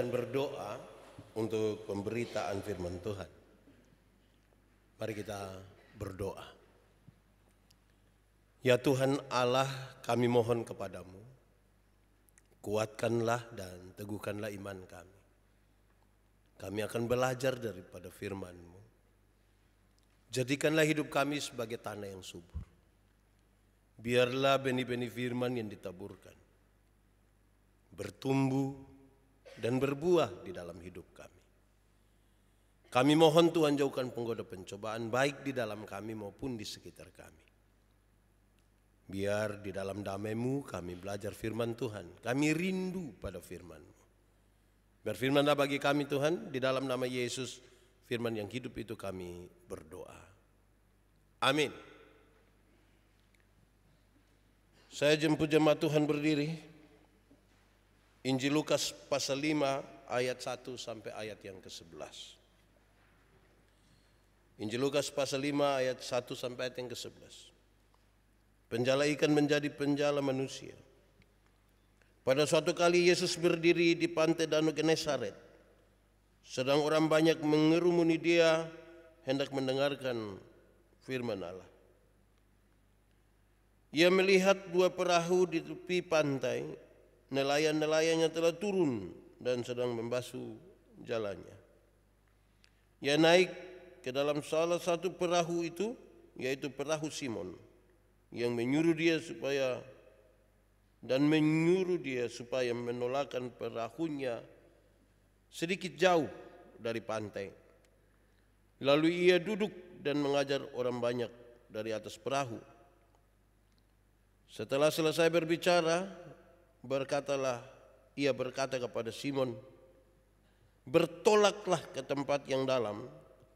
dan berdoa untuk pemberitaan firman Tuhan. Mari kita berdoa. Ya Tuhan Allah, kami mohon kepadamu, kuatkanlah dan teguhkanlah iman kami. Kami akan belajar daripada firman-Mu. Jadikanlah hidup kami sebagai tanah yang subur. Biarlah benih-benih firman yang ditaburkan bertumbuh dan berbuah di dalam hidup kami. Kami mohon Tuhan jauhkan penggoda pencobaan baik di dalam kami maupun di sekitar kami. Biar di dalam damai-Mu kami belajar firman Tuhan. Kami rindu pada firman-Mu. Biar firman Berfirmanlah bagi kami Tuhan di dalam nama Yesus firman yang hidup itu kami berdoa. Amin. Saya jemput jemaat Tuhan berdiri. Injil Lukas pasal 5 ayat 1 sampai ayat yang ke-11. Injil Lukas pasal 5 ayat 1 sampai ayat yang ke-11. Penjala ikan menjadi penjala manusia. Pada suatu kali Yesus berdiri di pantai Danau Genesaret. Sedang orang banyak mengerumuni dia hendak mendengarkan firman Allah. Ia melihat dua perahu di tepi pantai nelayan-nelayannya telah turun dan sedang membasuh jalannya. Ia naik ke dalam salah satu perahu itu, yaitu perahu Simon, yang menyuruh dia supaya dan menyuruh dia supaya menolakkan perahunya sedikit jauh dari pantai. Lalu ia duduk dan mengajar orang banyak dari atas perahu. Setelah selesai berbicara, Berkatalah, ia berkata kepada Simon, bertolaklah ke tempat yang dalam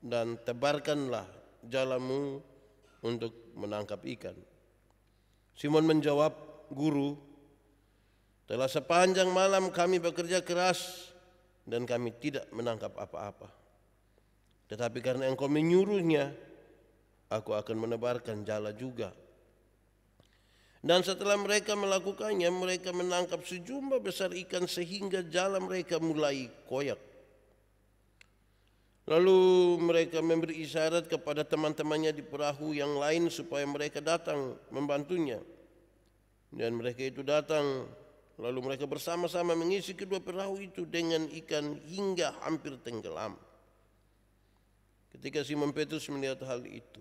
dan tebarkanlah jalamu untuk menangkap ikan. Simon menjawab, Guru, telah sepanjang malam kami bekerja keras dan kami tidak menangkap apa-apa. Tetapi karena engkau menyuruhnya, aku akan menebarkan jala juga dan setelah mereka melakukannya, mereka menangkap sejumlah besar ikan sehingga jalan mereka mulai koyak. Lalu mereka memberi isyarat kepada teman-temannya di perahu yang lain supaya mereka datang membantunya. Dan mereka itu datang, lalu mereka bersama-sama mengisi kedua perahu itu dengan ikan hingga hampir tenggelam. Ketika Simon Petrus melihat hal itu,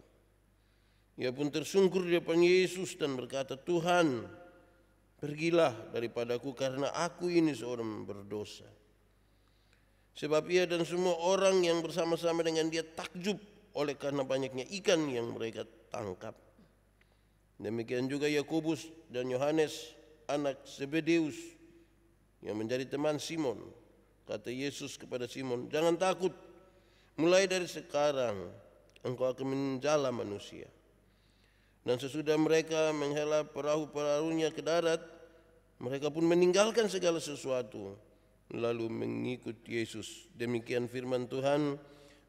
ia pun tersungkur di depan Yesus dan berkata, Tuhan, pergilah daripadaku karena aku ini seorang berdosa. Sebab ia dan semua orang yang bersama-sama dengan dia takjub oleh karena banyaknya ikan yang mereka tangkap. Demikian juga Yakobus dan Yohanes, anak Zebedeus yang menjadi teman Simon. Kata Yesus kepada Simon, "Jangan takut. Mulai dari sekarang engkau akan menjala manusia." Dan sesudah mereka menghela perahu-perahunya ke darat, mereka pun meninggalkan segala sesuatu lalu mengikut Yesus. Demikian firman Tuhan.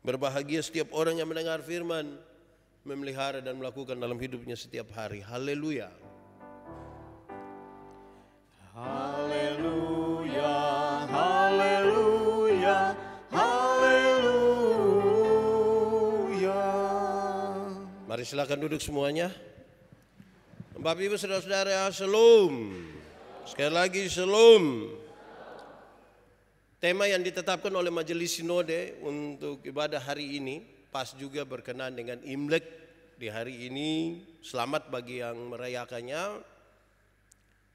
Berbahagia setiap orang yang mendengar firman, memelihara dan melakukan dalam hidupnya setiap hari. Haleluya. Haleluya. mari silakan duduk semuanya. Bapak Ibu saudara-saudara, selum. Sekali lagi selum. Tema yang ditetapkan oleh Majelis Sinode untuk ibadah hari ini pas juga berkenaan dengan Imlek di hari ini. Selamat bagi yang merayakannya.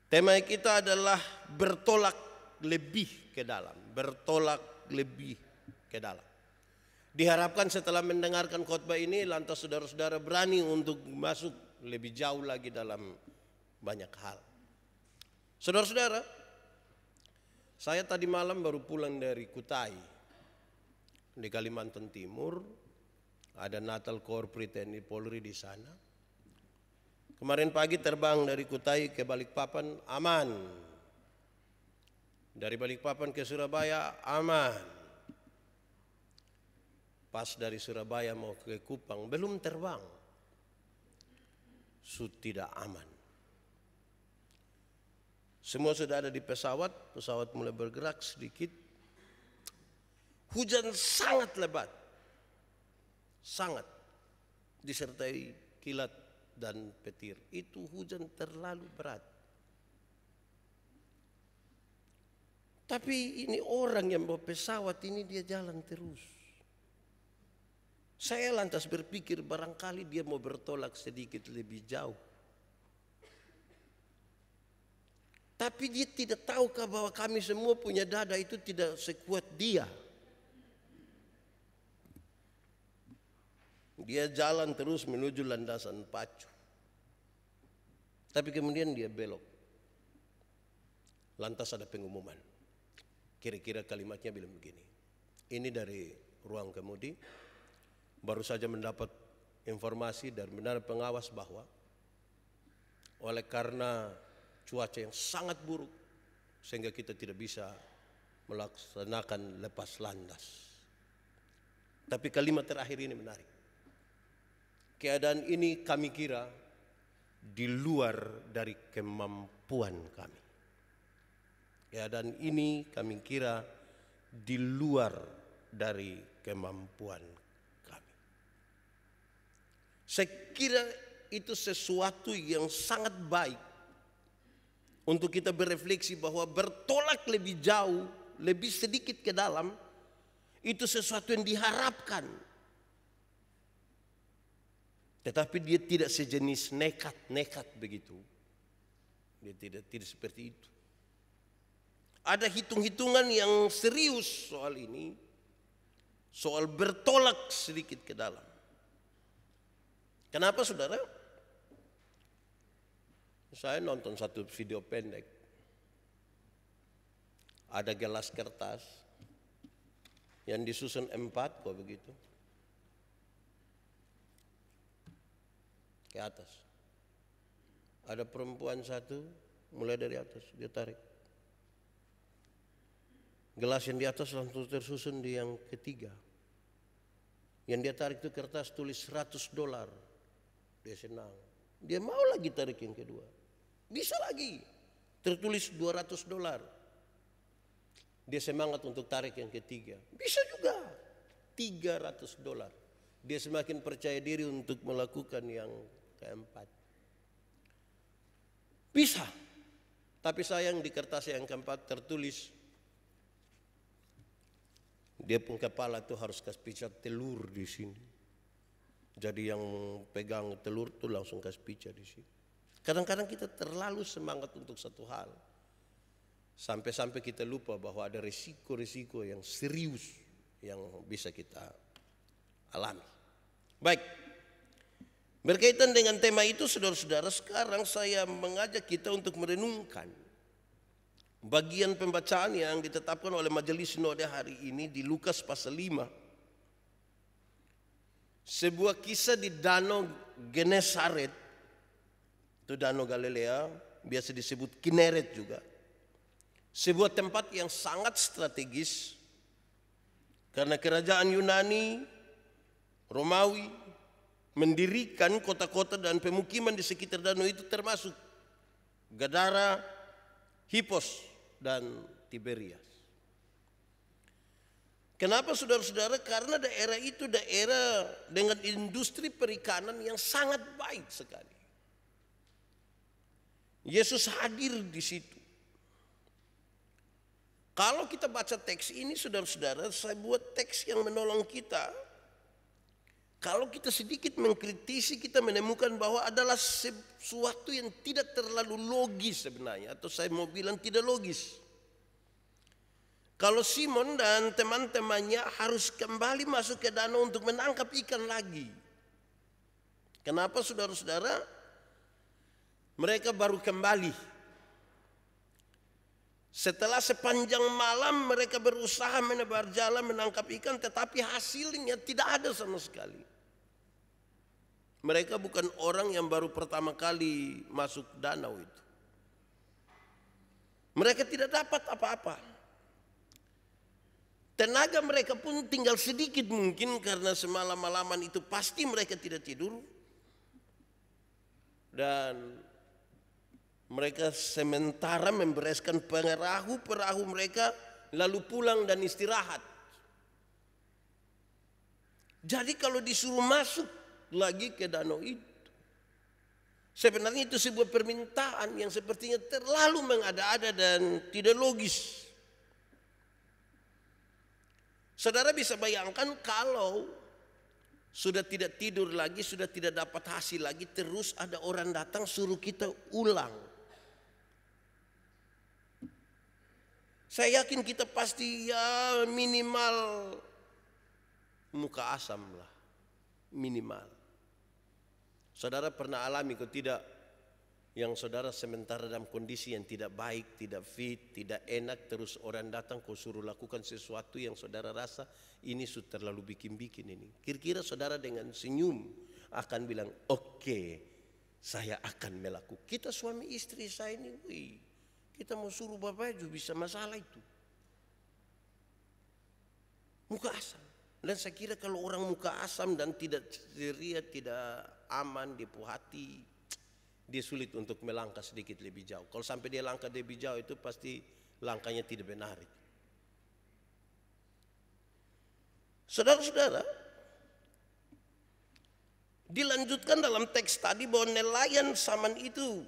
Tema kita adalah bertolak lebih ke dalam, bertolak lebih ke dalam. Diharapkan setelah mendengarkan khotbah ini lantas saudara-saudara berani untuk masuk lebih jauh lagi dalam banyak hal. Saudara-saudara, saya tadi malam baru pulang dari Kutai di Kalimantan Timur. Ada Natal Corporate TNI Polri di sana. Kemarin pagi terbang dari Kutai ke Balikpapan aman. Dari Balikpapan ke Surabaya aman pas dari Surabaya mau ke Kupang belum terbang. Su tidak aman. Semua sudah ada di pesawat, pesawat mulai bergerak sedikit. Hujan sangat lebat. Sangat disertai kilat dan petir. Itu hujan terlalu berat. Tapi ini orang yang bawa pesawat ini dia jalan terus. Saya lantas berpikir barangkali dia mau bertolak sedikit lebih jauh. Tapi dia tidak tahukah bahwa kami semua punya dada itu tidak sekuat dia. Dia jalan terus menuju landasan pacu. Tapi kemudian dia belok. Lantas ada pengumuman. Kira-kira kalimatnya bilang begini. Ini dari ruang kemudi, baru saja mendapat informasi dari benar pengawas bahwa oleh karena cuaca yang sangat buruk sehingga kita tidak bisa melaksanakan lepas landas. Tapi kalimat terakhir ini menarik. Keadaan ini kami kira di luar dari kemampuan kami. Keadaan ini kami kira di luar dari kemampuan saya kira itu sesuatu yang sangat baik untuk kita berefleksi bahwa bertolak lebih jauh, lebih sedikit ke dalam itu sesuatu yang diharapkan. Tetapi dia tidak sejenis nekat-nekat begitu. Dia tidak tidak seperti itu. Ada hitung-hitungan yang serius soal ini. Soal bertolak sedikit ke dalam. Kenapa saudara? Saya nonton satu video pendek. Ada gelas kertas yang disusun empat kok begitu. Ke atas. Ada perempuan satu mulai dari atas dia tarik. Gelas yang di atas langsung tersusun di yang ketiga. Yang dia tarik itu kertas tulis 100 dolar. Dia senang. Dia mau lagi tarik yang kedua. Bisa lagi. Tertulis 200 dolar. Dia semangat untuk tarik yang ketiga. Bisa juga. 300 dolar. Dia semakin percaya diri untuk melakukan yang keempat. Bisa. Tapi sayang di kertas yang keempat tertulis dia pun kepala tuh harus kasih pijat telur di sini. Jadi yang pegang telur tuh langsung kasih pica di sini. Kadang-kadang kita terlalu semangat untuk satu hal. Sampai-sampai kita lupa bahwa ada risiko-risiko yang serius yang bisa kita alami. Baik, Berkaitan dengan tema itu saudara-saudara sekarang saya mengajak kita untuk merenungkan bagian pembacaan yang ditetapkan oleh majelis sinode hari ini di Lukas pasal 5 sebuah kisah di Danau Genesaret, itu Danau Galilea, biasa disebut Kineret juga. Sebuah tempat yang sangat strategis karena kerajaan Yunani, Romawi mendirikan kota-kota dan pemukiman di sekitar danau itu termasuk Gadara, Hippos, dan Tiberias. Kenapa saudara-saudara? Karena daerah itu daerah dengan industri perikanan yang sangat baik sekali. Yesus hadir di situ. Kalau kita baca teks ini saudara-saudara, saya buat teks yang menolong kita. Kalau kita sedikit mengkritisi, kita menemukan bahwa adalah sesuatu yang tidak terlalu logis sebenarnya. Atau saya mau bilang tidak logis. Logis. Kalau Simon dan teman-temannya harus kembali masuk ke danau untuk menangkap ikan lagi. Kenapa saudara-saudara? Mereka baru kembali. Setelah sepanjang malam mereka berusaha menebar jalan menangkap ikan tetapi hasilnya tidak ada sama sekali. Mereka bukan orang yang baru pertama kali masuk danau itu. Mereka tidak dapat apa-apa. Tenaga mereka pun tinggal sedikit mungkin karena semalam-malaman itu pasti mereka tidak tidur. Dan mereka sementara membereskan perahu-perahu mereka lalu pulang dan istirahat. Jadi kalau disuruh masuk lagi ke danau itu. Sebenarnya itu sebuah permintaan yang sepertinya terlalu mengada-ada dan tidak logis. Saudara bisa bayangkan kalau sudah tidak tidur lagi, sudah tidak dapat hasil lagi, terus ada orang datang suruh kita ulang. Saya yakin kita pasti ya minimal muka asam lah, minimal. Saudara pernah alami kok tidak yang saudara sementara dalam kondisi yang tidak baik, tidak fit, tidak enak, terus orang datang kau suruh lakukan sesuatu yang saudara rasa ini sudah terlalu bikin-bikin ini. Kira-kira saudara dengan senyum akan bilang, oke okay, saya akan melakukan. Kita suami istri saya ini, wih, kita mau suruh bapak juga bisa masalah itu. Muka asam. Dan saya kira kalau orang muka asam dan tidak ceria, tidak aman, dipuhati, dia sulit untuk melangkah sedikit lebih jauh. Kalau sampai dia langkah lebih jauh itu pasti langkahnya tidak benar. Saudara-saudara, dilanjutkan dalam teks tadi bahwa nelayan saman itu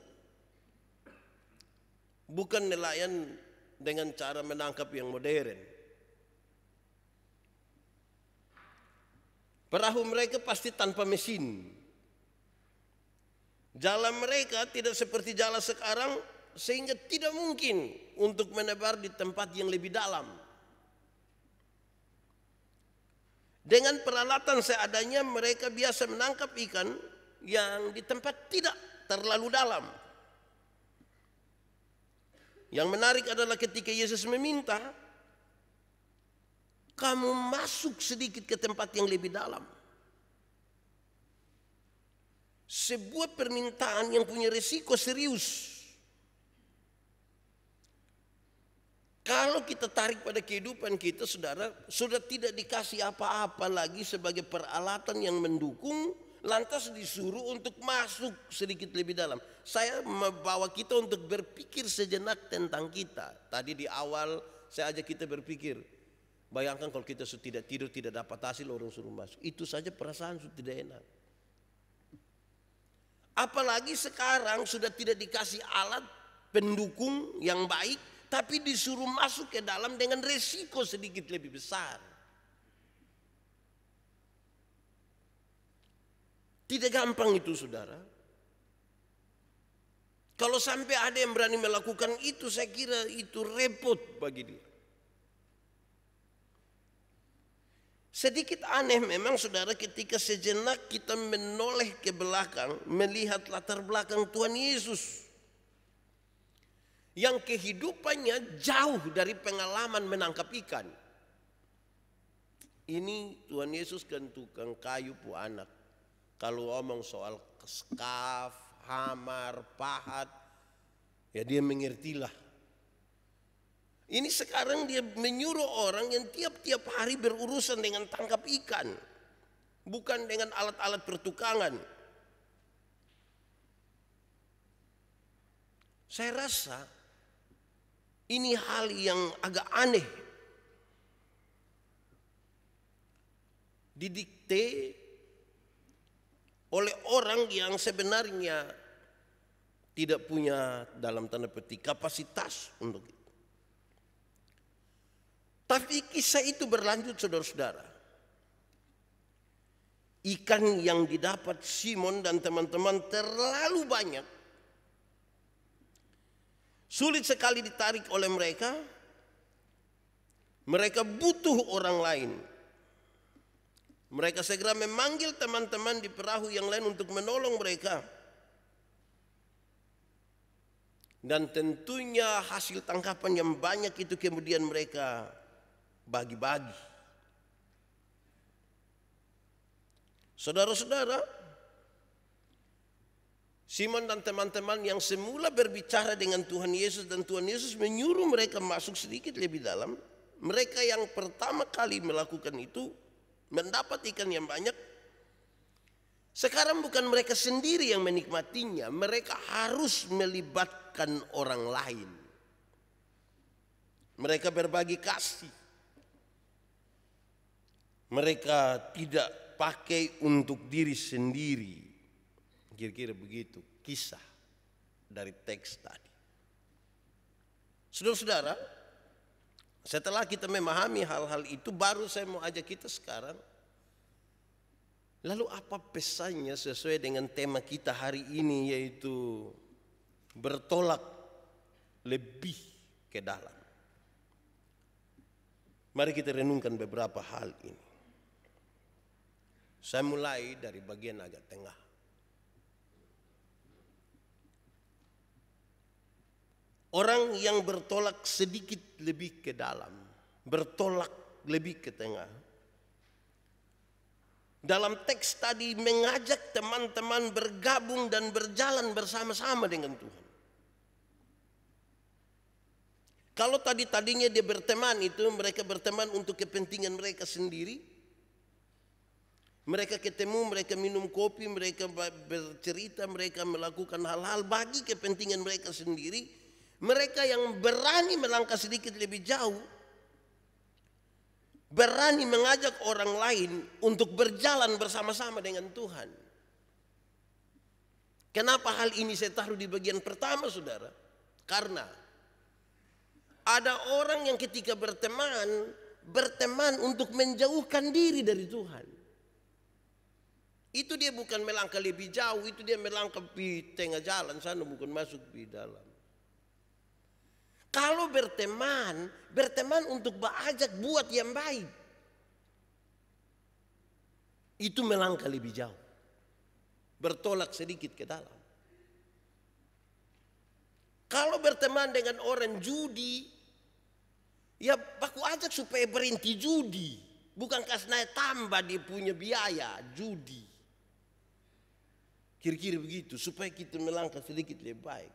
bukan nelayan dengan cara menangkap yang modern. Perahu mereka pasti tanpa mesin. Jalan mereka tidak seperti jalan sekarang sehingga tidak mungkin untuk menebar di tempat yang lebih dalam. Dengan peralatan seadanya mereka biasa menangkap ikan yang di tempat tidak terlalu dalam. Yang menarik adalah ketika Yesus meminta, kamu masuk sedikit ke tempat yang lebih dalam sebuah permintaan yang punya resiko serius. Kalau kita tarik pada kehidupan kita, saudara, sudah tidak dikasih apa-apa lagi sebagai peralatan yang mendukung, lantas disuruh untuk masuk sedikit lebih dalam. Saya membawa kita untuk berpikir sejenak tentang kita. Tadi di awal saya ajak kita berpikir, bayangkan kalau kita sudah tidak tidur, tidak dapat hasil, orang suruh masuk. Itu saja perasaan sudah tidak enak. Apalagi sekarang sudah tidak dikasih alat pendukung yang baik, tapi disuruh masuk ke dalam dengan resiko sedikit lebih besar. Tidak gampang itu saudara. Kalau sampai ada yang berani melakukan itu, saya kira itu repot bagi dia. Sedikit aneh memang saudara ketika sejenak kita menoleh ke belakang melihat latar belakang Tuhan Yesus. Yang kehidupannya jauh dari pengalaman menangkap ikan. Ini Tuhan Yesus kan tukang kayu pu anak. Kalau omong soal skaf, hamar, pahat, ya dia mengertilah ini sekarang dia menyuruh orang yang tiap-tiap hari berurusan dengan tangkap ikan. Bukan dengan alat-alat pertukangan. Saya rasa ini hal yang agak aneh. Didikte oleh orang yang sebenarnya tidak punya dalam tanda petik kapasitas untuk itu. Tapi kisah itu berlanjut saudara-saudara. Ikan yang didapat Simon dan teman-teman terlalu banyak. Sulit sekali ditarik oleh mereka. Mereka butuh orang lain. Mereka segera memanggil teman-teman di perahu yang lain untuk menolong mereka. Dan tentunya hasil tangkapan yang banyak itu kemudian mereka bagi-bagi. Saudara-saudara, Simon dan teman-teman yang semula berbicara dengan Tuhan Yesus dan Tuhan Yesus menyuruh mereka masuk sedikit lebih dalam, mereka yang pertama kali melakukan itu mendapat ikan yang banyak. Sekarang bukan mereka sendiri yang menikmatinya, mereka harus melibatkan orang lain. Mereka berbagi kasih mereka tidak pakai untuk diri sendiri. Kira-kira begitu kisah dari teks tadi. Saudara-saudara, setelah kita memahami hal-hal itu baru saya mau ajak kita sekarang Lalu apa pesannya sesuai dengan tema kita hari ini yaitu bertolak lebih ke dalam. Mari kita renungkan beberapa hal ini. Saya mulai dari bagian agak tengah. Orang yang bertolak sedikit lebih ke dalam, bertolak lebih ke tengah. Dalam teks tadi mengajak teman-teman bergabung dan berjalan bersama-sama dengan Tuhan. Kalau tadi-tadinya dia berteman itu mereka berteman untuk kepentingan mereka sendiri, mereka ketemu, mereka minum kopi, mereka bercerita, mereka melakukan hal-hal bagi kepentingan mereka sendiri. Mereka yang berani melangkah sedikit lebih jauh, berani mengajak orang lain untuk berjalan bersama-sama dengan Tuhan. Kenapa hal ini saya taruh di bagian pertama, saudara? Karena ada orang yang ketika berteman, berteman untuk menjauhkan diri dari Tuhan. Itu dia bukan melangkah lebih jauh, itu dia melangkah di tengah jalan sana bukan masuk di dalam. Kalau berteman, berteman untuk berajak buat yang baik. Itu melangkah lebih jauh. Bertolak sedikit ke dalam. Kalau berteman dengan orang judi, ya aku ajak supaya berhenti judi. Bukan kasih tambah dia punya biaya, judi. Kira-kira begitu supaya kita melangkah sedikit lebih baik.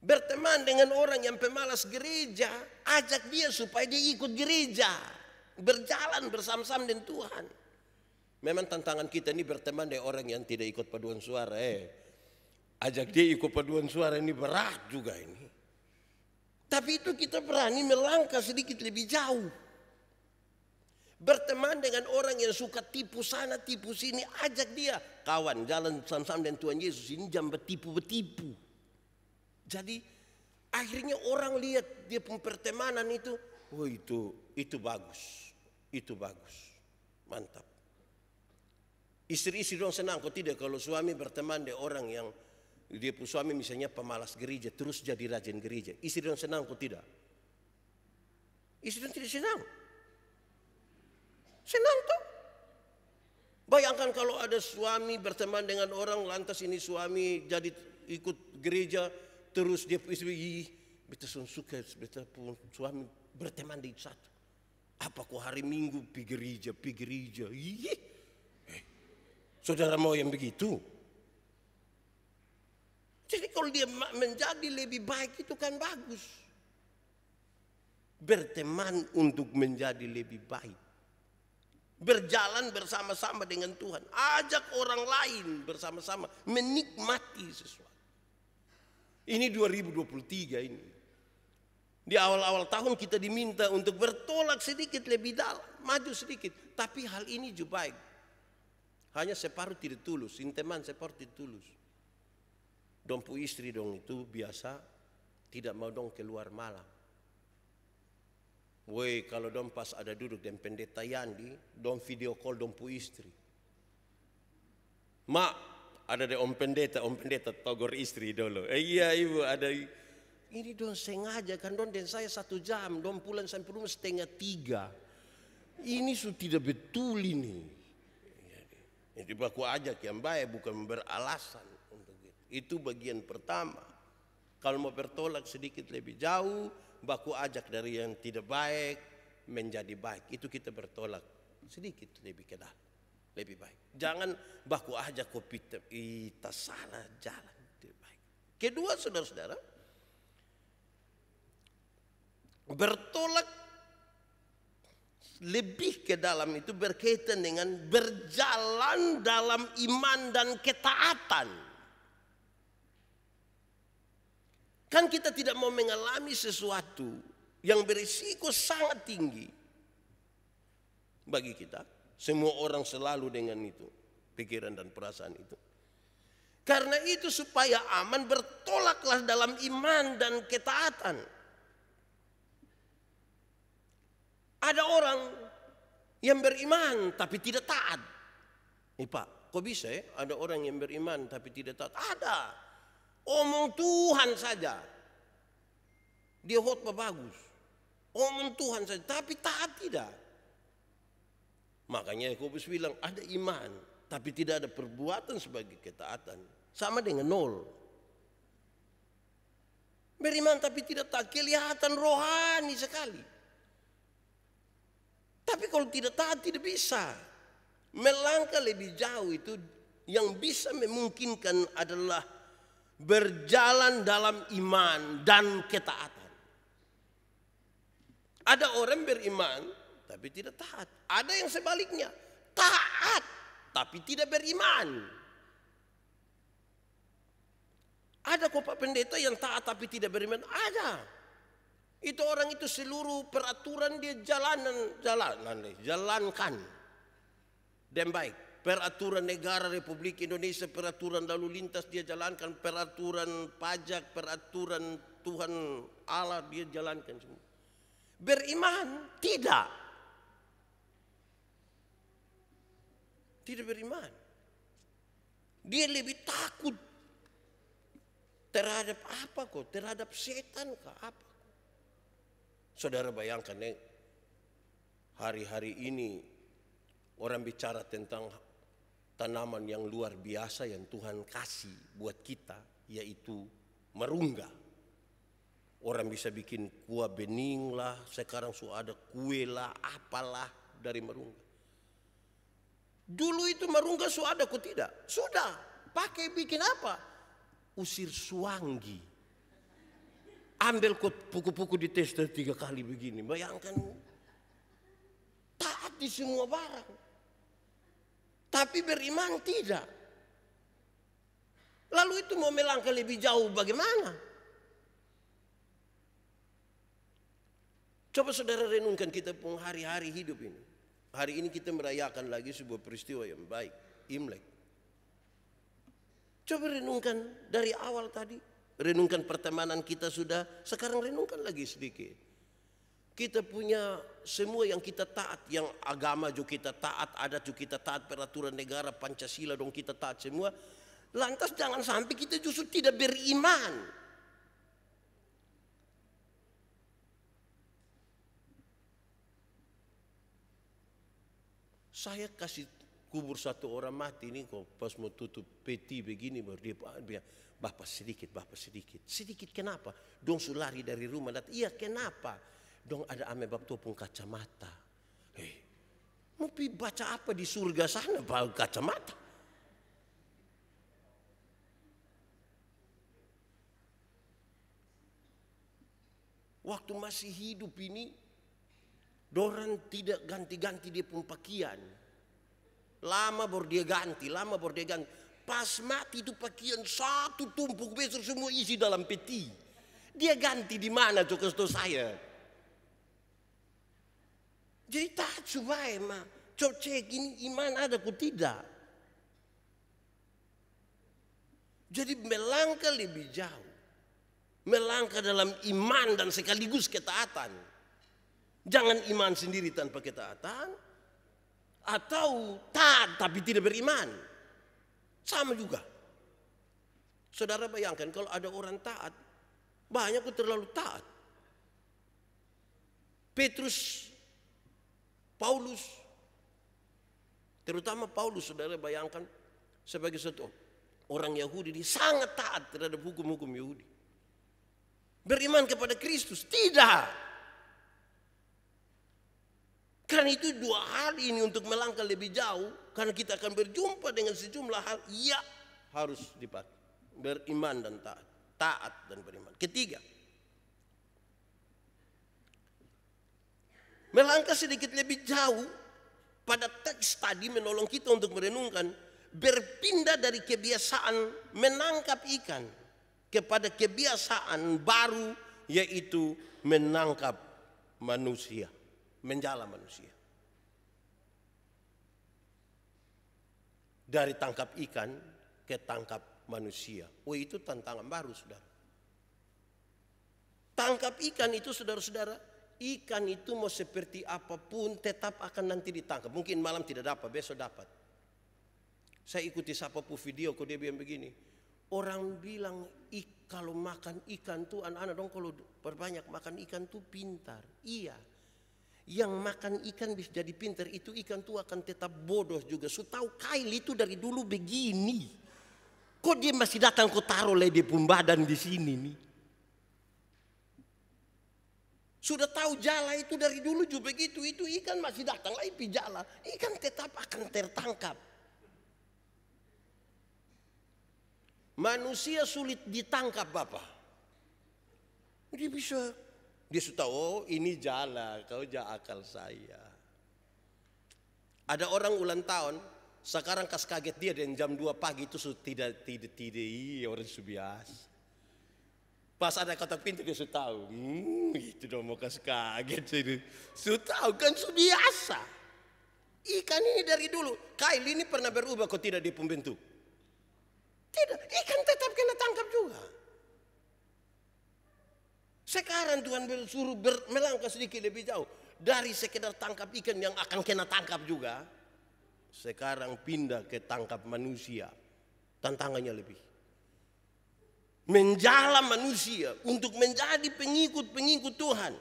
Berteman dengan orang yang pemalas gereja, ajak dia supaya dia ikut gereja. Berjalan bersama-sama dengan Tuhan. Memang tantangan kita ini berteman dengan orang yang tidak ikut paduan suara. Eh, ajak dia ikut paduan suara ini berat juga ini. Tapi itu kita berani melangkah sedikit lebih jauh. Berteman dengan orang yang suka tipu sana, tipu sini, ajak dia. Kawan, jalan sama-sama dengan Tuhan Yesus ini jam betipu-betipu. Jadi akhirnya orang lihat dia pun pertemanan itu, oh itu, itu bagus, itu bagus, mantap. Istri-istri dong senang, kok tidak kalau suami berteman dengan orang yang dia pun suami misalnya pemalas gereja, terus jadi rajin gereja. Istri dong senang, kok tidak. Istri dong tidak senang. Senang tuh. Bayangkan kalau ada suami berteman dengan orang lantas ini suami jadi ikut gereja terus dia istri beta sun suka beta pun suami berteman di satu. Apa kok hari Minggu pi gereja, pi gereja. Ih. Eh, saudara mau yang begitu? Jadi kalau dia menjadi lebih baik itu kan bagus. Berteman untuk menjadi lebih baik berjalan bersama-sama dengan Tuhan. Ajak orang lain bersama-sama menikmati sesuatu. Ini 2023 ini. Di awal-awal tahun kita diminta untuk bertolak sedikit lebih dalam, maju sedikit. Tapi hal ini juga baik. Hanya separuh tidak tulus, inteman separuh tidak tulus. Dompu istri dong itu biasa tidak mau dong keluar malam. Woi kalau dom pas ada duduk dan pendeta Yandi, dom video call dom pu istri. Mak, ada deh om pendeta, om pendeta togor istri dulu. Eh, iya ibu ada ini dong sengaja kan dong dan saya satu jam, dong pulang sampai rumah setengah tiga. Ini su tidak betul ini. Iya, Jadi aku ajak yang baik bukan beralasan untuk itu. Itu bagian pertama. Kalau mau bertolak sedikit lebih jauh, baku ajak dari yang tidak baik menjadi baik. Itu kita bertolak sedikit lebih ke dalam, lebih baik. Jangan baku ajak kopi kita salah jalan tidak baik. Kedua saudara-saudara, bertolak lebih ke dalam itu berkaitan dengan berjalan dalam iman dan ketaatan. Kan kita tidak mau mengalami sesuatu yang berisiko sangat tinggi bagi kita. Semua orang selalu dengan itu, pikiran dan perasaan itu. Karena itu supaya aman bertolaklah dalam iman dan ketaatan. Ada orang yang beriman tapi tidak taat. Nih Pak, kok bisa ya ada orang yang beriman tapi tidak taat? Ada. Omong Tuhan saja. Dia khotbah bagus. Omong Tuhan saja, tapi taat tidak. Makanya Yakobus bilang ada iman, tapi tidak ada perbuatan sebagai ketaatan. Sama dengan nol. Beriman tapi tidak tak kelihatan rohani sekali. Tapi kalau tidak taat tidak bisa. Melangkah lebih jauh itu yang bisa memungkinkan adalah berjalan dalam iman dan ketaatan. Ada orang beriman tapi tidak taat. Ada yang sebaliknya, taat tapi tidak beriman. Ada kok Pak Pendeta yang taat tapi tidak beriman? Ada. Itu orang itu seluruh peraturan dia jalanan, jalanan, jalankan. Dan baik peraturan negara Republik Indonesia, peraturan lalu lintas dia jalankan, peraturan pajak, peraturan Tuhan Allah dia jalankan semua. Beriman? Tidak. Tidak beriman. Dia lebih takut terhadap apa kok? Terhadap setan kah? Apa? Saudara bayangkan ya, hari-hari ini orang bicara tentang tanaman yang luar biasa yang Tuhan kasih buat kita yaitu merungga. Orang bisa bikin kuah bening lah, sekarang sudah ada kue lah, apalah dari merungga. Dulu itu merungga sudah ada kok tidak? Sudah, pakai bikin apa? Usir suanggi. Ambil kok puku-puku di tester tiga kali begini, bayangkan. Taat di semua barang tapi beriman tidak. Lalu itu mau melangkah lebih jauh bagaimana? Coba saudara renungkan kita pun hari-hari hidup ini. Hari ini kita merayakan lagi sebuah peristiwa yang baik, Imlek. Coba renungkan dari awal tadi. Renungkan pertemanan kita sudah, sekarang renungkan lagi sedikit. Kita punya semua yang kita taat, yang agama juga kita taat, adat juga kita taat, peraturan negara, Pancasila dong kita taat semua. Lantas jangan sampai kita justru tidak beriman. Saya kasih kubur satu orang mati ini kok pas mau tutup peti begini baru dia bilang, Bapak sedikit, Bapak sedikit. Sedikit kenapa? Dong sulari dari rumah. dat Iya kenapa? dong ada ame bab pun kacamata. Hei, mau pi baca apa di surga sana bau kacamata? Waktu masih hidup ini, Doran tidak ganti-ganti dia pun pakaian. Lama baru dia ganti, lama baru dia ganti. Pas mati itu pakaian satu tumpuk besar semua isi dalam peti. Dia ganti di mana tuh saya? Jadi tak cuba ma. cocek ini iman ada ku tidak. Jadi melangkah lebih jauh. Melangkah dalam iman dan sekaligus ketaatan. Jangan iman sendiri tanpa ketaatan. Atau taat tapi tidak beriman. Sama juga. Saudara bayangkan kalau ada orang taat. Banyak terlalu taat. Petrus Paulus. Terutama Paulus, saudara bayangkan sebagai satu orang Yahudi, dia sangat taat terhadap hukum-hukum Yahudi. Beriman kepada Kristus, tidak. Karena itu dua hal ini untuk melangkah lebih jauh, karena kita akan berjumpa dengan sejumlah hal, yang harus dipakai. Beriman dan taat, taat dan beriman. Ketiga, Melangkah sedikit lebih jauh pada teks tadi menolong kita untuk merenungkan berpindah dari kebiasaan menangkap ikan kepada kebiasaan baru yaitu menangkap manusia, menjala manusia. Dari tangkap ikan ke tangkap manusia. Oh itu tantangan baru saudara. Tangkap ikan itu saudara-saudara ikan itu mau seperti apapun tetap akan nanti ditangkap. Mungkin malam tidak dapat, besok dapat. Saya ikuti siapa pun video kok dia bilang begini. Orang bilang kalau makan ikan tuh anak-anak dong kalau perbanyak makan ikan tuh pintar. Iya. Yang makan ikan bisa jadi pintar itu ikan tuh akan tetap bodoh juga. So tahu kail itu dari dulu begini. Kok dia masih datang kok taruh lebih pun badan di sini nih. Sudah tahu jala itu dari dulu juga begitu. Itu ikan masih datang lagi jala. Ikan tetap akan tertangkap. Manusia sulit ditangkap Bapak. Dia bisa. Dia sudah tahu oh, ini jala. Kau jah akal saya. Ada orang ulang tahun. Sekarang kas kaget dia dan jam 2 pagi itu sudah tidak tidak tidak iya, orang subias. Pas ada kotak pintu dia sudah tahu. Hmm, itu dong mau kasih kaget sini. Sudah tahu kan sudah biasa. Ikan ini dari dulu. Kail ini pernah berubah kok tidak di pembentuk. Tidak, ikan tetap kena tangkap juga. Sekarang Tuhan suruh ber, melangkah sedikit lebih jauh. Dari sekedar tangkap ikan yang akan kena tangkap juga. Sekarang pindah ke tangkap manusia. Tantangannya lebih menjala manusia untuk menjadi pengikut-pengikut Tuhan.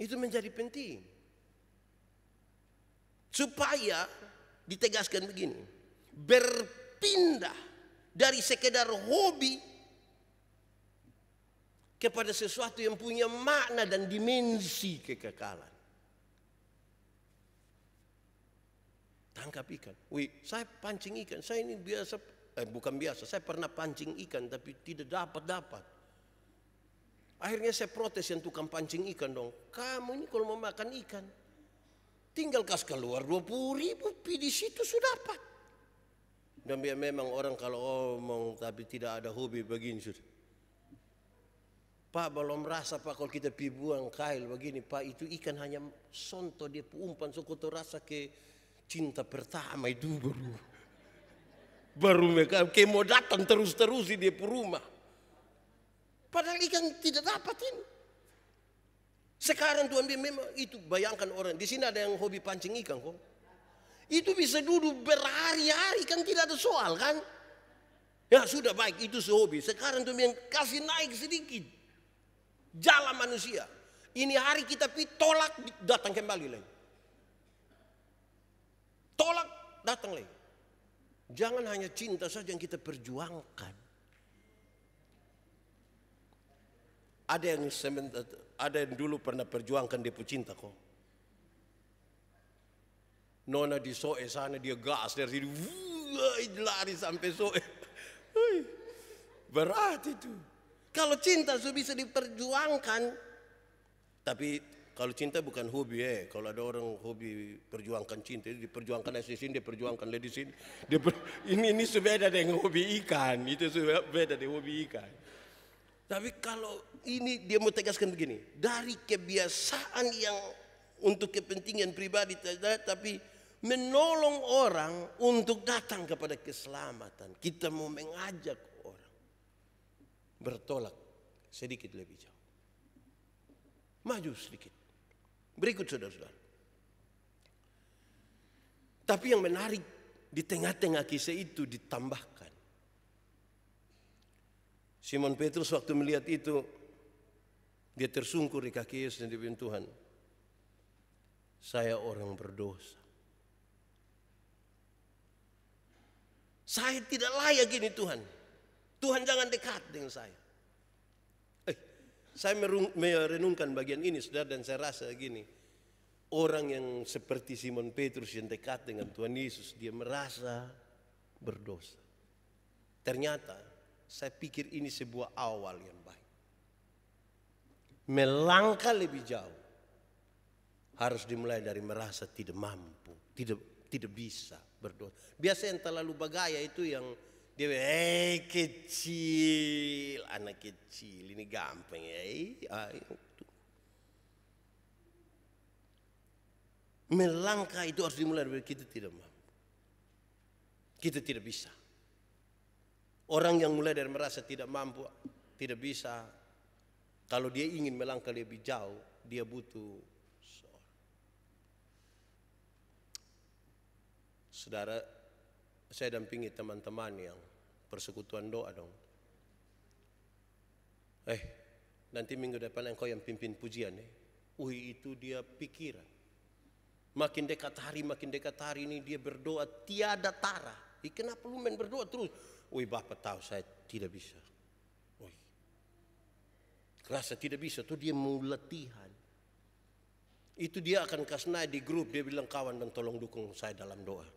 Itu menjadi penting. Supaya ditegaskan begini, berpindah dari sekedar hobi kepada sesuatu yang punya makna dan dimensi kekekalan. Tangkap ikan. Wih, saya pancing ikan. Saya ini biasa eh, bukan biasa, saya pernah pancing ikan tapi tidak dapat-dapat. Akhirnya saya protes yang tukang pancing ikan dong. Kamu ini kalau mau makan ikan, tinggal kas keluar 20 ribu, pi di situ sudah dapat. Dan memang orang kalau omong oh, tapi tidak ada hobi begini sudah. Pak belum rasa pak kalau kita pi buang kail begini pak itu ikan hanya sonto dia umpan suku terasa ke cinta pertama itu baru. Baru mereka kemo datang terus-terus di dia rumah. Padahal ikan tidak dapatin. Sekarang Tuhan memang itu bayangkan orang. Di sini ada yang hobi pancing ikan kok. Itu bisa duduk berhari-hari kan tidak ada soal kan. Ya sudah baik itu sehobi. Sekarang Tuhan yang kasih naik sedikit. Jalan manusia. Ini hari kita pi tolak datang kembali lagi. Tolak datang lagi. Jangan hanya cinta saja yang kita perjuangkan. Ada yang ada yang dulu pernah perjuangkan dia pecinta kok. Nona di soe sana dia gas dari sini, wuh, lari sampai soe. Berat itu. Kalau cinta sudah bisa diperjuangkan, tapi kalau cinta bukan hobi ya. Eh. Kalau ada orang hobi perjuangkan cinta, diperjuangkan perjuangkan diperjuangkan lady sin. Per... Ini ini sudah ada dengan hobi ikan. Itu sudah beda dengan hobi ikan. Tapi kalau ini dia mau tegaskan begini, dari kebiasaan yang untuk kepentingan pribadi tapi menolong orang untuk datang kepada keselamatan. Kita mau mengajak orang bertolak sedikit lebih jauh. Maju sedikit. Berikut saudara-saudara. Tapi yang menarik di tengah-tengah kisah itu ditambahkan. Simon Petrus waktu melihat itu dia tersungkur di kaki Yesus dan dibilang Tuhan. Saya orang berdosa. Saya tidak layak ini Tuhan. Tuhan jangan dekat dengan saya. Saya merenungkan bagian ini saudara dan saya rasa gini. Orang yang seperti Simon Petrus yang dekat dengan Tuhan Yesus dia merasa berdosa. Ternyata saya pikir ini sebuah awal yang baik. Melangkah lebih jauh harus dimulai dari merasa tidak mampu, tidak tidak bisa berdosa. Biasa yang terlalu bagaya itu yang dia hey, kecil anak kecil ini gampang ya ayo melangkah itu harus dimulai dari kita tidak mampu kita tidak bisa orang yang mulai dari merasa tidak mampu tidak bisa kalau dia ingin melangkah lebih jauh dia butuh Saudara, saya dampingi teman-teman yang persekutuan doa dong. Eh, nanti minggu depan engkau yang pimpin pujian nih. Eh. Ui itu dia pikiran. Makin dekat hari, makin dekat hari ini dia berdoa tiada tara. Ih, kenapa lu main berdoa terus? Ui Bapak tahu saya tidak bisa. Ui. Rasa tidak bisa tuh dia mau latihan. Itu dia akan kasnai di grup dia bilang kawan dan tolong dukung saya dalam doa.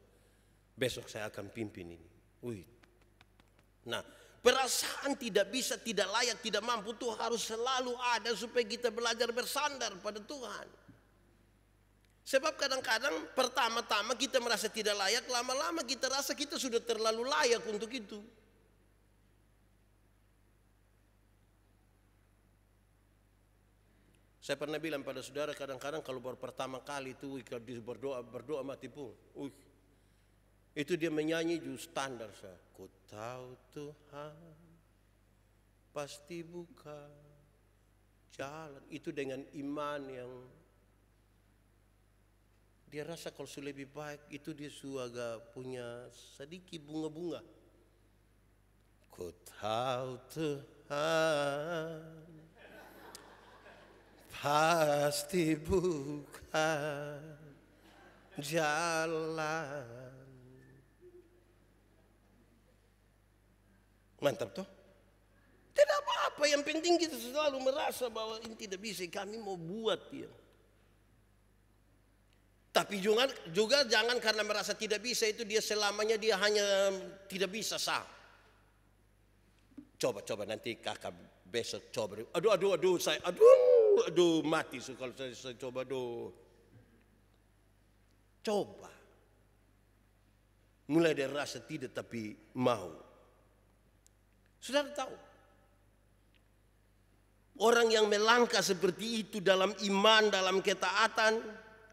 Besok saya akan pimpin ini. Wih, Nah, perasaan tidak bisa, tidak layak, tidak mampu itu harus selalu ada supaya kita belajar bersandar pada Tuhan. Sebab kadang-kadang pertama-tama kita merasa tidak layak, lama-lama kita rasa kita sudah terlalu layak untuk itu. Saya pernah bilang pada saudara kadang-kadang kalau baru pertama kali itu berdoa berdoa mati pun, uh, itu dia menyanyi juga standar saya. Ku tahu Tuhan pasti buka jalan. Itu dengan iman yang dia rasa kalau sudah lebih baik itu dia suaga punya sedikit bunga-bunga. Ku tahu Tuhan pasti buka jalan. Mantap tuh. Tidak apa-apa, yang penting kita selalu merasa bahwa ini tidak bisa, kami mau buat dia. Tapi juga, juga jangan karena merasa tidak bisa itu dia selamanya dia hanya tidak bisa sah. Coba-coba nanti kakak besok coba. Aduh, aduh, aduh, saya, aduh, aduh, mati so, kalau saya, saya coba, aduh. Coba. Mulai dari rasa tidak tapi mau sudah tahu, orang yang melangkah seperti itu dalam iman, dalam ketaatan,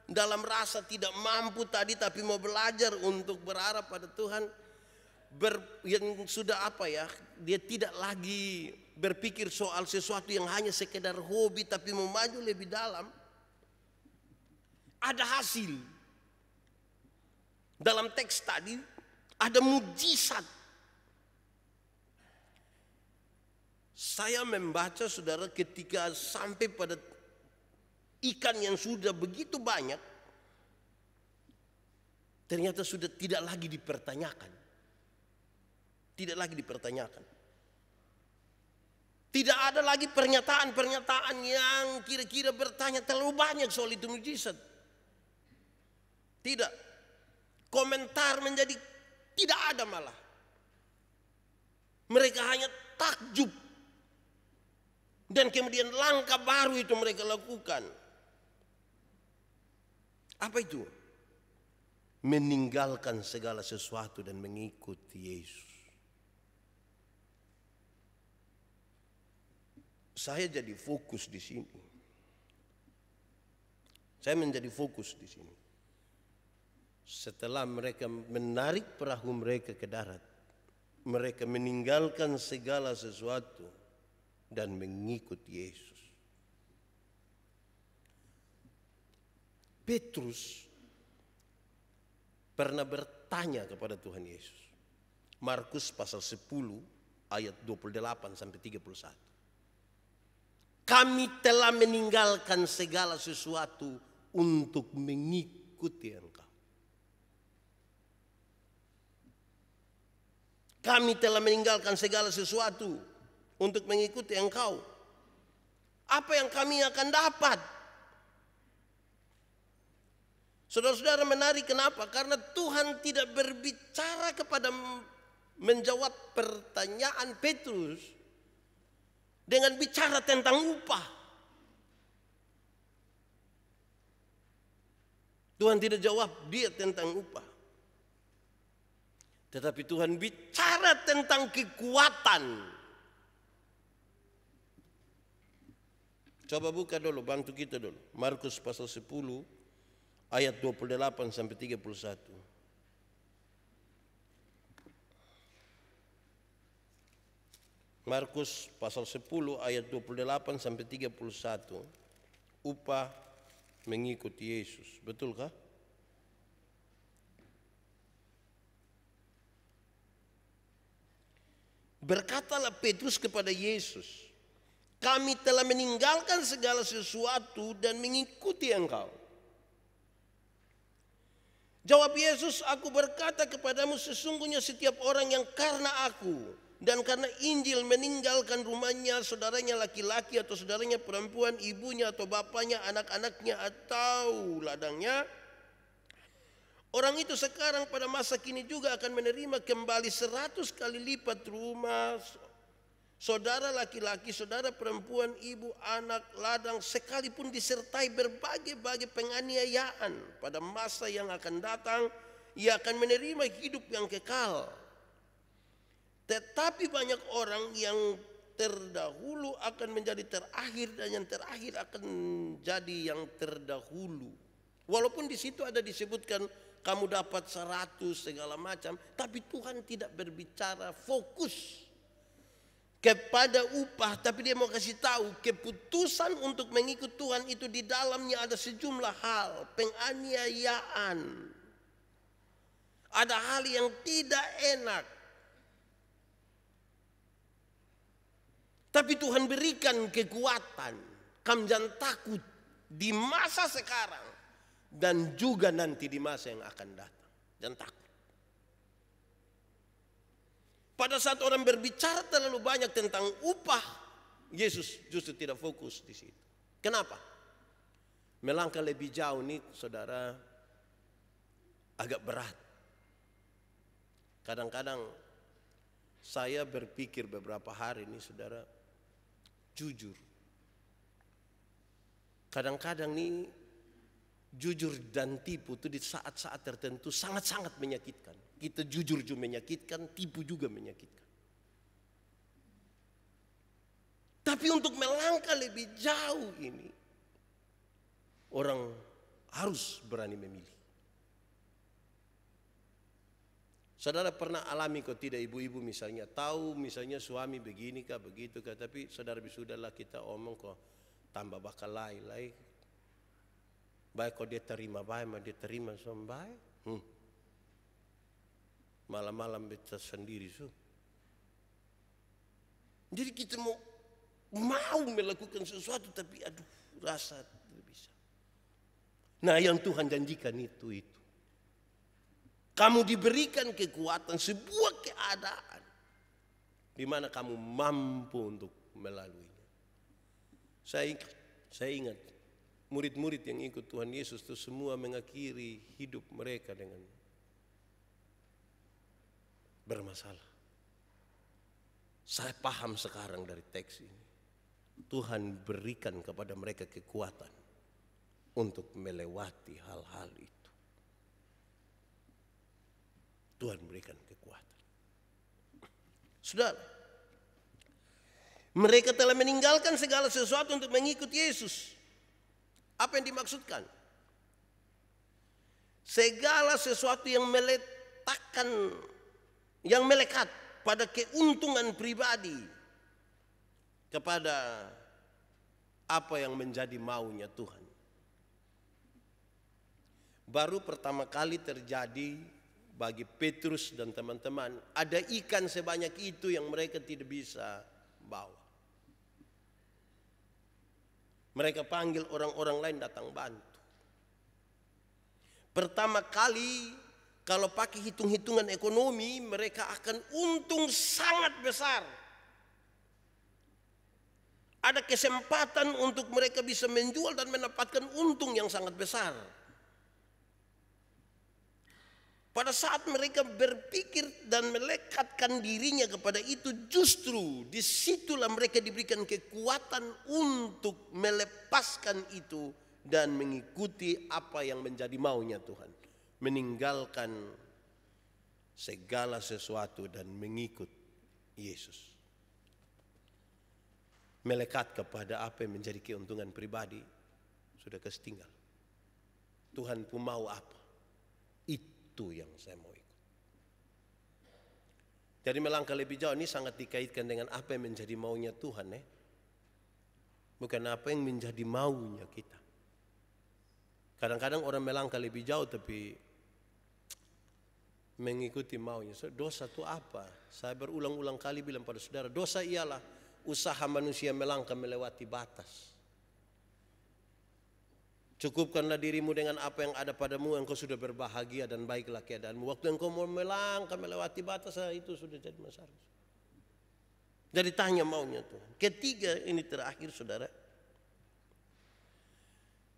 dalam rasa tidak mampu tadi tapi mau belajar untuk berharap pada Tuhan, ber, yang sudah apa ya, dia tidak lagi berpikir soal sesuatu yang hanya sekedar hobi tapi mau maju lebih dalam. Ada hasil. Dalam teks tadi ada mujizat Saya membaca saudara ketika sampai pada ikan yang sudah begitu banyak ternyata sudah tidak lagi dipertanyakan. Tidak lagi dipertanyakan. Tidak ada lagi pernyataan-pernyataan yang kira-kira bertanya terlalu banyak soal itu mujizat. Tidak. Komentar menjadi tidak ada malah. Mereka hanya dan kemudian langkah baru itu mereka lakukan. Apa itu? Meninggalkan segala sesuatu dan mengikuti Yesus. Saya jadi fokus di sini. Saya menjadi fokus di sini. Setelah mereka menarik perahu mereka ke darat, mereka meninggalkan segala sesuatu dan mengikut Yesus. Petrus pernah bertanya kepada Tuhan Yesus. Markus pasal 10 ayat 28 sampai 31. Kami telah meninggalkan segala sesuatu untuk mengikuti Engkau. Kami telah meninggalkan segala sesuatu untuk mengikuti engkau. Apa yang kami akan dapat? Saudara-saudara menarik kenapa? Karena Tuhan tidak berbicara kepada menjawab pertanyaan Petrus dengan bicara tentang upah. Tuhan tidak jawab dia tentang upah. Tetapi Tuhan bicara tentang kekuatan. Coba buka dulu, bantu kita dulu. Markus pasal 10 ayat 28 sampai 31. Markus pasal 10 ayat 28 sampai 31. Upah mengikuti Yesus. Betulkah? Berkatalah Petrus kepada Yesus, kami telah meninggalkan segala sesuatu dan mengikuti engkau. Jawab Yesus, aku berkata kepadamu sesungguhnya setiap orang yang karena aku dan karena Injil meninggalkan rumahnya, saudaranya laki-laki atau saudaranya perempuan, ibunya atau bapaknya, anak-anaknya atau ladangnya, orang itu sekarang pada masa kini juga akan menerima kembali seratus kali lipat rumah saudara laki-laki, saudara perempuan, ibu, anak, ladang, sekalipun disertai berbagai-bagai penganiayaan pada masa yang akan datang, ia akan menerima hidup yang kekal. Tetapi banyak orang yang terdahulu akan menjadi terakhir dan yang terakhir akan jadi yang terdahulu. Walaupun di situ ada disebutkan kamu dapat seratus segala macam, tapi Tuhan tidak berbicara fokus kepada upah tapi dia mau kasih tahu keputusan untuk mengikut Tuhan itu di dalamnya ada sejumlah hal penganiayaan ada hal yang tidak enak tapi Tuhan berikan kekuatan kamu jangan takut di masa sekarang dan juga nanti di masa yang akan datang jangan takut pada saat orang berbicara terlalu banyak tentang upah, Yesus justru tidak fokus di situ. Kenapa? Melangkah lebih jauh nih saudara agak berat. Kadang-kadang saya berpikir beberapa hari ini saudara jujur. Kadang-kadang nih jujur dan tipu itu di saat-saat tertentu sangat-sangat menyakitkan. Kita jujur juga menyakitkan, tipu juga menyakitkan. Tapi untuk melangkah lebih jauh ini, orang harus berani memilih. Saudara pernah alami kok tidak ibu-ibu misalnya tahu misalnya suami begini kah begitu kah tapi saudara sudahlah kita omong kok tambah bakal lain lain baik kok dia terima baik mah dia terima sampai hmm malam-malam beta sendiri so, Jadi kita mau mau melakukan sesuatu tapi aduh rasa tidak bisa. Nah yang Tuhan janjikan itu itu. Kamu diberikan kekuatan sebuah keadaan di mana kamu mampu untuk melaluinya. Saya ingat, saya ingat murid-murid yang ikut Tuhan Yesus itu semua mengakhiri hidup mereka dengan bermasalah. Saya paham sekarang dari teks ini. Tuhan berikan kepada mereka kekuatan untuk melewati hal-hal itu. Tuhan berikan kekuatan. Saudara, mereka telah meninggalkan segala sesuatu untuk mengikuti Yesus. Apa yang dimaksudkan? Segala sesuatu yang meletakkan yang melekat pada keuntungan pribadi kepada apa yang menjadi maunya Tuhan. Baru pertama kali terjadi bagi Petrus dan teman-teman, ada ikan sebanyak itu yang mereka tidak bisa bawa. Mereka panggil orang-orang lain datang bantu. Pertama kali kalau pakai hitung-hitungan ekonomi, mereka akan untung sangat besar. Ada kesempatan untuk mereka bisa menjual dan mendapatkan untung yang sangat besar. Pada saat mereka berpikir dan melekatkan dirinya kepada itu, justru disitulah mereka diberikan kekuatan untuk melepaskan itu dan mengikuti apa yang menjadi maunya Tuhan meninggalkan segala sesuatu dan mengikut Yesus. Melekat kepada apa yang menjadi keuntungan pribadi sudah kestinggal. Tuhan pun mau apa? Itu yang saya mau ikut. Jadi melangkah lebih jauh ini sangat dikaitkan dengan apa yang menjadi maunya Tuhan ya. Bukan apa yang menjadi maunya kita. Kadang-kadang orang melangkah lebih jauh tapi mengikuti maunya. Dosa itu apa? Saya berulang-ulang kali bilang pada saudara, dosa ialah usaha manusia melangkah melewati batas. Cukupkanlah dirimu dengan apa yang ada padamu, engkau sudah berbahagia dan baiklah keadaanmu. Waktu engkau mau melangkah melewati batas, ah, itu sudah jadi masalah. Jadi tanya maunya Tuhan. Ketiga ini terakhir saudara,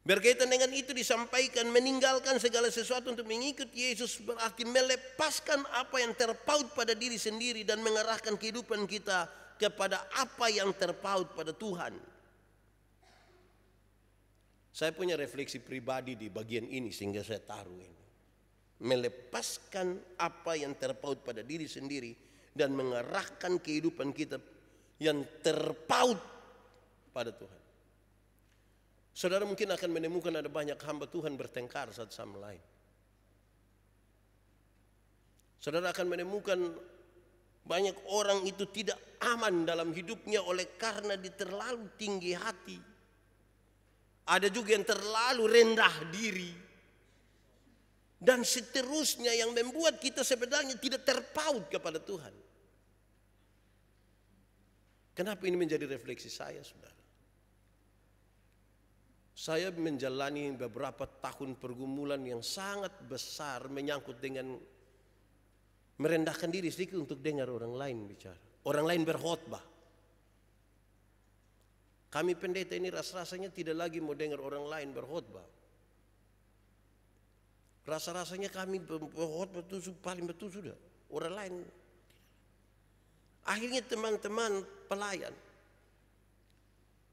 Berkaitan dengan itu disampaikan meninggalkan segala sesuatu untuk mengikut Yesus berarti melepaskan apa yang terpaut pada diri sendiri dan mengarahkan kehidupan kita kepada apa yang terpaut pada Tuhan. Saya punya refleksi pribadi di bagian ini sehingga saya taruh ini. Melepaskan apa yang terpaut pada diri sendiri dan mengarahkan kehidupan kita yang terpaut pada Tuhan. Saudara mungkin akan menemukan ada banyak hamba Tuhan bertengkar satu sama lain. Saudara akan menemukan banyak orang itu tidak aman dalam hidupnya oleh karena dia terlalu tinggi hati. Ada juga yang terlalu rendah diri. Dan seterusnya yang membuat kita sebenarnya tidak terpaut kepada Tuhan. Kenapa ini menjadi refleksi saya, saudara? Saya menjalani beberapa tahun pergumulan yang sangat besar menyangkut dengan merendahkan diri sedikit untuk dengar orang lain bicara. Orang lain berkhotbah. Kami pendeta ini ras-rasanya tidak lagi mau dengar orang lain berkhotbah. Rasa-rasanya kami berkhotbah itu paling betul sudah. Orang lain. Akhirnya teman-teman pelayan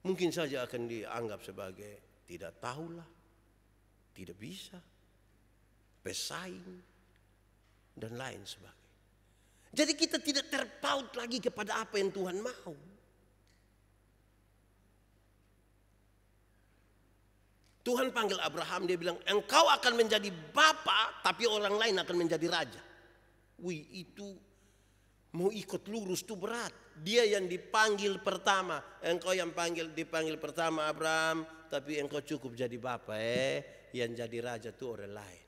mungkin saja akan dianggap sebagai tidak tahulah, tidak bisa, pesaing, dan lain sebagainya. Jadi kita tidak terpaut lagi kepada apa yang Tuhan mau. Tuhan panggil Abraham, dia bilang, engkau akan menjadi bapak, tapi orang lain akan menjadi raja. Wih, itu mau ikut lurus tuh berat. Dia yang dipanggil pertama, engkau yang panggil dipanggil pertama Abraham, tapi engkau cukup jadi bapak eh yang jadi raja itu orang lain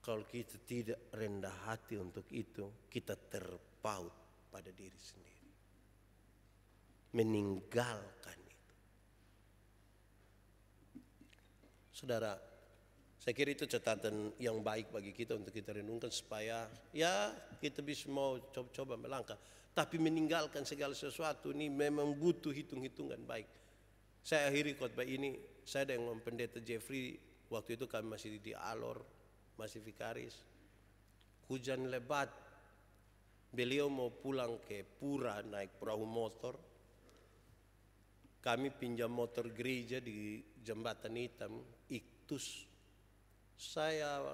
kalau kita tidak rendah hati untuk itu kita terpaut pada diri sendiri meninggalkan itu saudara saya kira itu catatan yang baik bagi kita untuk kita renungkan supaya ya kita bisa mau coba-coba melangkah tapi meninggalkan segala sesuatu ini memang butuh hitung-hitungan baik. Saya akhiri khotbah ini, saya dengan pendeta Jeffrey, waktu itu kami masih di Alor, masih Vikaris. Hujan lebat, beliau mau pulang ke Pura naik perahu motor. Kami pinjam motor gereja di jembatan hitam, iktus. Saya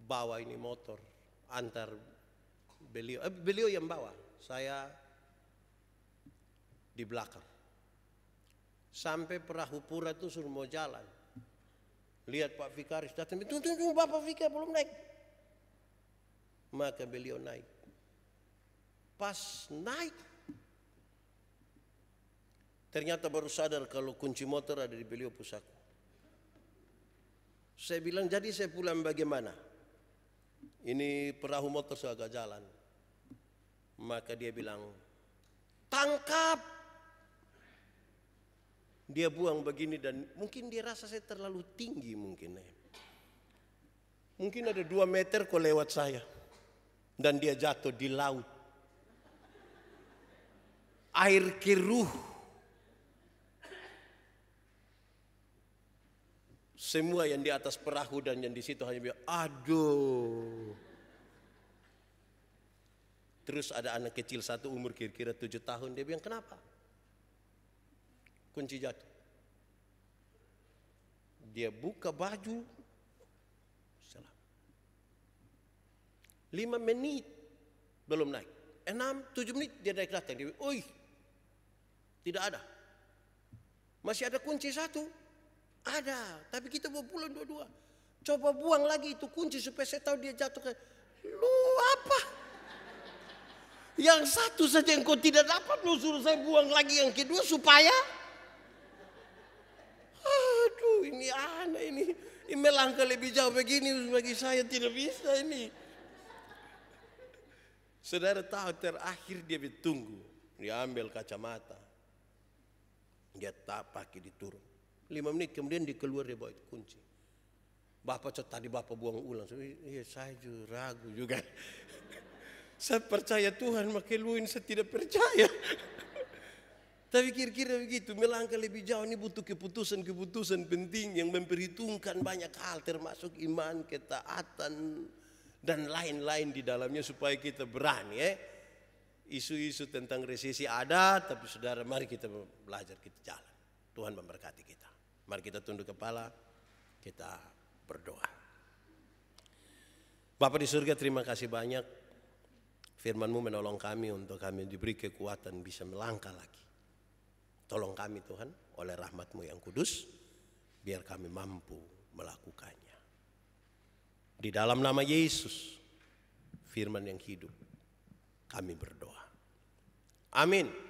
bawa ini motor, antar beliau eh, beliau yang bawa saya di belakang sampai perahu pura itu suruh mau jalan lihat Pak Fikaris datang tunggu tunggu Bapak Fikar belum naik maka beliau naik pas naik ternyata baru sadar kalau kunci motor ada di beliau pusaka saya bilang jadi saya pulang bagaimana ini perahu motor sudah jalan. Maka dia bilang, tangkap. Dia buang begini dan mungkin dia rasa saya terlalu tinggi mungkin. Eh. Mungkin ada dua meter kok lewat saya. Dan dia jatuh di laut. Air keruh Semua yang di atas perahu dan yang di situ hanya bilang, aduh. Terus ada anak kecil satu umur kira-kira tujuh tahun, dia bilang, kenapa? Kunci jatuh. Dia buka baju, salam. Lima menit belum naik. Enam, tujuh menit dia naik datang. Dia bilang, oi, tidak ada. Masih ada kunci satu. Ada, tapi kita mau pulang dua-dua. Coba buang lagi itu kunci supaya saya tahu dia jatuh ke. Lu apa? Yang satu saja yang kau tidak dapat lu suruh saya buang lagi yang kedua supaya Aduh ini aneh ini Ini melangkah lebih jauh begini bagi saya tidak bisa ini Saudara tahu terakhir dia ditunggu Dia ambil kacamata Dia tak pakai diturun Lima menit kemudian dikeluar dia bawa kunci. Bapak tadi bapak buang ulang. Iya saya juga ragu juga. saya percaya Tuhan makin luin saya tidak percaya. Tapi kira-kira begitu, melangkah lebih jauh ini butuh keputusan-keputusan penting yang memperhitungkan banyak hal termasuk iman, ketaatan, dan lain-lain di dalamnya supaya kita berani ya. Isu-isu tentang resesi ada, tapi saudara mari kita belajar, kita jalan. Tuhan memberkati kita. Mari kita tunduk kepala, kita berdoa. Bapak di surga terima kasih banyak. Firmanmu menolong kami untuk kami diberi kekuatan bisa melangkah lagi. Tolong kami Tuhan oleh rahmatmu yang kudus, biar kami mampu melakukannya. Di dalam nama Yesus, firman yang hidup, kami berdoa. Amin.